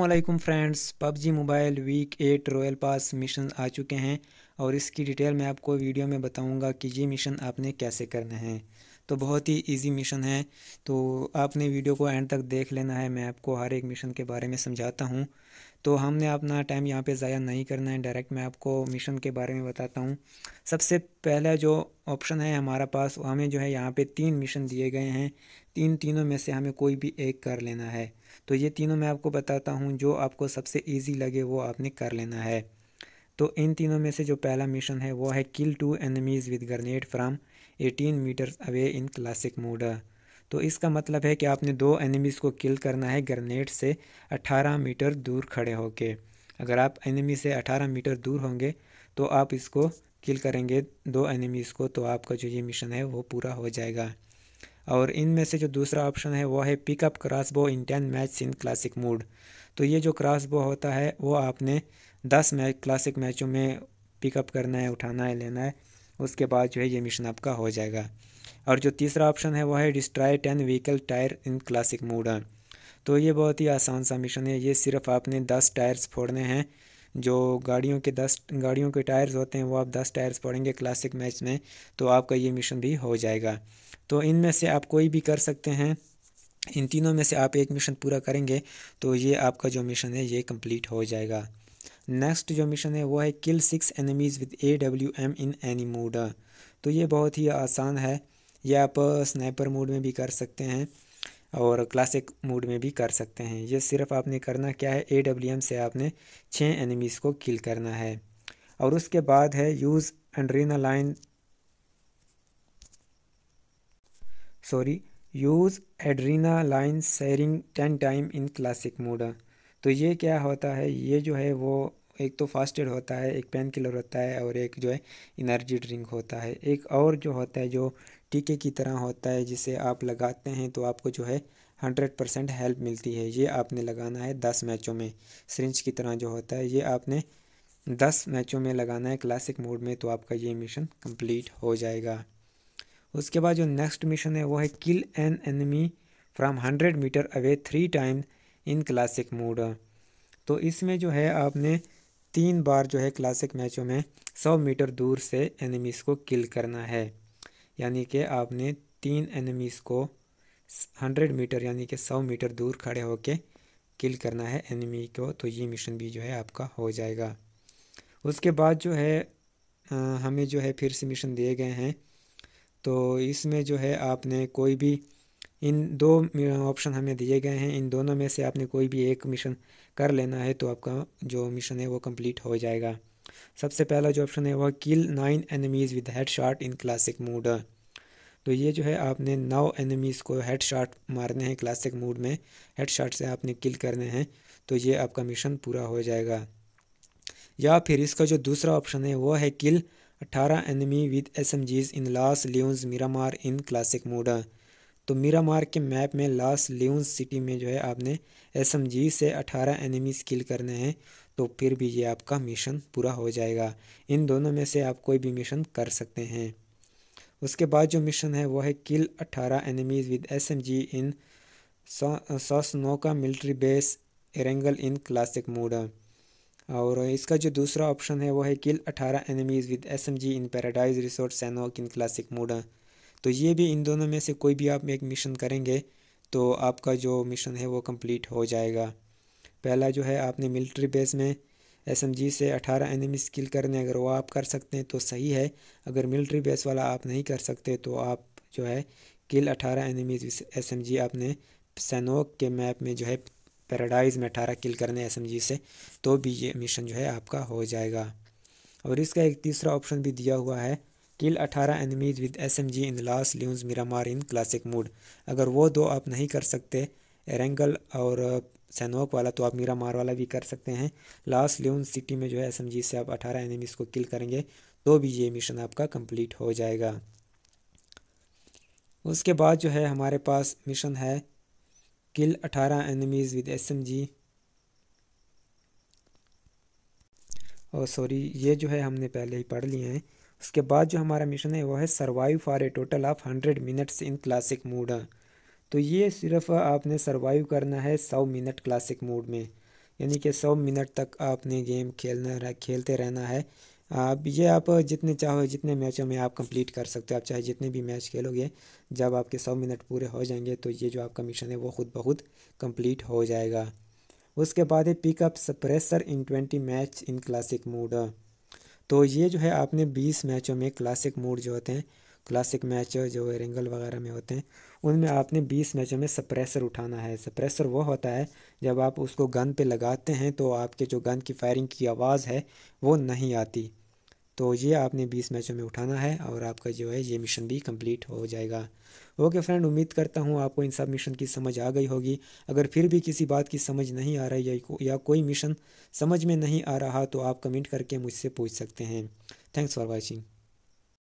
अल्लाम friends PUBG mobile week eight royale pass mission आ चुके हैं और इसकी डिटेल मैं आपको वीडियो में बताऊंगा कि ये मिशन आपने कैसे करना है तो बहुत ही इजी मिशन है तो आपने वीडियो को एंड तक देख लेना है मैं आपको हर एक मिशन के बारे में समझाता हूँ तो हमने अपना टाइम यहाँ पे ज़ाया नहीं करना है डायरेक्ट मैं आपको मिशन के बारे में बताता हूँ सबसे पहला जो ऑप्शन है हमारा पास हमें जो है यहाँ पे तीन मिशन दिए गए हैं तीन तीनों में से हमें कोई भी एक कर लेना है तो ये तीनों मैं आपको बताता हूँ जो आपको सबसे ईजी लगे वो आपने कर लेना है तो इन तीनों में से जो पहला मिशन है वो है kill two enemies with grenade from eighteen metres away in classic mode तो इसका मतलब है कि आपने दो एनिमीज़ को किल करना है ग्रनेड से 18 मीटर दूर खड़े होके अगर आप एनिमी से 18 मीटर दूर होंगे तो आप इसको किल करेंगे दो एनिमीज़ को तो आपका जो ये मिशन है वो पूरा हो जाएगा और इनमें से जो दूसरा ऑप्शन है वो है pick up bow in ten match in classic mode तो ये जो क्रॉसबो होता है वो आपने दस मैच क्लासिक मैचों में पिकअप करना है उठाना है लेना है उसके बाद जो है ये मिशन आपका हो जाएगा और जो तीसरा ऑप्शन है वो है destroy ten vehicle tyre in classic mode तो ये बहुत ही आसान सा मिशन है ये सिर्फ आपने दस टायर्स फोड़ने हैं जो गाड़ियों के दस गाड़ियों के टायर्स होते हैं वो आप दस टायर्स फोड़ेंगे क्लासिक मैच में तो आपका ये मिशन भी हो जाएगा तो इनमें से आप कोई भी कर सकते हैं इन तीनों में से आप एक मिशन पूरा करेंगे तो ये आपका जो मिशन है ये कंप्लीट हो जाएगा नेक्स्ट जो मिशन है वो है kill six enemies with A W M in any mode तो ये बहुत ही आसान है या आप स्नाइपर मोड में भी कर सकते हैं और क्लासिक मोड में भी कर सकते हैं ये सिर्फ आपने करना क्या है ए डब्ल्यू एम से आपने छः एनिमीज़ को किल करना है और उसके बाद है use adrenaline sorry use adrenaline syringe ten time in classic mode तो ये क्या होता है ये जो है वो एक तो फास्ट एड होता है एक पेन किलर होता है और एक जो है इनर्जी ड्रिंक होता है एक और जो होता है जो टीके की तरह होता है जिसे आप लगाते हैं तो आपको जो है हंड्रेड परसेंट हेल्प मिलती है ये आपने लगाना है दस मैचों में सरिंज की तरह जो होता है ये आपने दस मैचों में लगाना है क्लासिक मोड में तो आपका ये मिशन कंप्लीट हो जाएगा उसके बाद जो नेक्स्ट मिशन है वो है kill an enemy from hundred metre away three time in classic mode तो इसमें जो है आपने तीन बार जो है क्लासिक मैचों में सौ मीटर दूर से एनिमीज़ को किल करना है यानी कि आपने तीन एनिमीज़ को हंड्रेड मीटर यानी कि सौ मीटर दूर खड़े होकर किल करना है एनिमी को तो ये मिशन भी जो है आपका हो जाएगा उसके बाद जो है आ, हमें जो है फिर से मिशन दिए गए हैं तो इसमें जो है आपने कोई भी इन दो ऑप्शन हमें दिए गए हैं इन दोनों में से आपने कोई भी एक मिशन कर लेना है तो आपका जो मिशन है वो कंप्लीट हो जाएगा सबसे पहला जो ऑप्शन है वह kill nine enemies with head shot in classic mode तो ये जो है आपने नौ एनिमीज़ को हेड शार्ट मारने हैं क्लासिक मूड में हेड शार्ट से आपने किल करने हैं तो ये आपका मिशन पूरा हो जाएगा या फिर इसका जो दूसरा ऑप्शन है वह है किल अट्ठारह enemy with S M Gs in Los Leones Miramar in classic mode तो मीरामार के मैप में लास्ट लियोन सिटी में जो है आपने एसएमजी से 18 एनिमीज किल करने हैं तो फिर भी ये आपका मिशन पूरा हो जाएगा इन दोनों में से आप कोई भी मिशन कर सकते हैं उसके बाद जो मिशन है वो है kill 18 enemies with SMG in Sosnovka military base Erangel in classic mode और इसका जो दूसरा ऑप्शन है वो है किल अठारह enemies with G in Paradise Resort Sanhok in classic mode तो ये भी इन दोनों में से कोई भी आप एक मिशन करेंगे तो आपका जो मिशन है वो कंप्लीट हो जाएगा पहला जो है आपने मिलिट्री बेस में एसएमजी से 18 एनिमी स्किल करने अगर वो आप कर सकते हैं तो सही है अगर मिलिट्री बेस वाला आप नहीं कर सकते तो आप जो है किल 18 एनिमीज जी आपने सनोक के मैप में जो है पैराडाइज में 18 किल करने एसएमजी से तो भी ये मिशन जो है आपका हो जाएगा और इसका एक तीसरा ऑप्शन भी दिया हुआ है kill 18 enemies with SMG in Los Leones Miramar in classic mode अगर वो दो आप नहीं कर सकते एरेंगल और सैनोक uh, वाला तो आप मीरा मार वाला भी कर सकते हैं लास्ट ल्यून सिटी में जो है एसएमजी से आप 18 एनिमीज़ को किल करेंगे तो भी ये मिशन आपका कंप्लीट हो जाएगा उसके बाद जो है हमारे पास मिशन है किल अठारह एनिमीज़ विद जी और सॉरी ये जो है हमने पहले ही पढ़ लिए हैं उसके बाद जो हमारा मिशन है वो है survive for a total of hundred minutes in classic mode तो ये सिर्फ आपने सर्वाइव करना है सौ मिनट क्लासिक मूड में यानी कि सौ मिनट तक आपने गेम खेलना रह, खेलते रहना है आप ये आप जितने चाहो जितने मैचों में आप कंप्लीट कर सकते हो आप चाहे जितने भी मैच खेलोगे जब आपके सौ मिनट पूरे हो जाएंगे तो ये जो आपका मिशन है वो खुद ब खुद कम्प्लीट हो जाएगा उसके बाद है pick up suppressor in twenty match in classic mode तो ये जो है आपने बीस मैचों में क्लासिक मोड जो होते हैं क्लासिक मैच जो रेंगल वगैरह में होते हैं उनमें आपने 20 मैचों में सप्रेसर उठाना है सप्रेसर वो होता है जब आप उसको गन पे लगाते हैं तो आपके जो गन की फायरिंग की आवाज़ है वो नहीं आती तो ये आपने 20 मैचों में उठाना है और आपका जो है ये मिशन भी कंप्लीट हो जाएगा ओके फ्रेंड उम्मीद करता हूँ आपको इन सब मिशन की समझ आ गई होगी अगर फिर भी किसी बात की समझ नहीं आ रही या, या कोई मिशन समझ में नहीं आ रहा तो आप कमेंट करके मुझसे पूछ सकते हैं थैंक्स फॉर वॉचिंग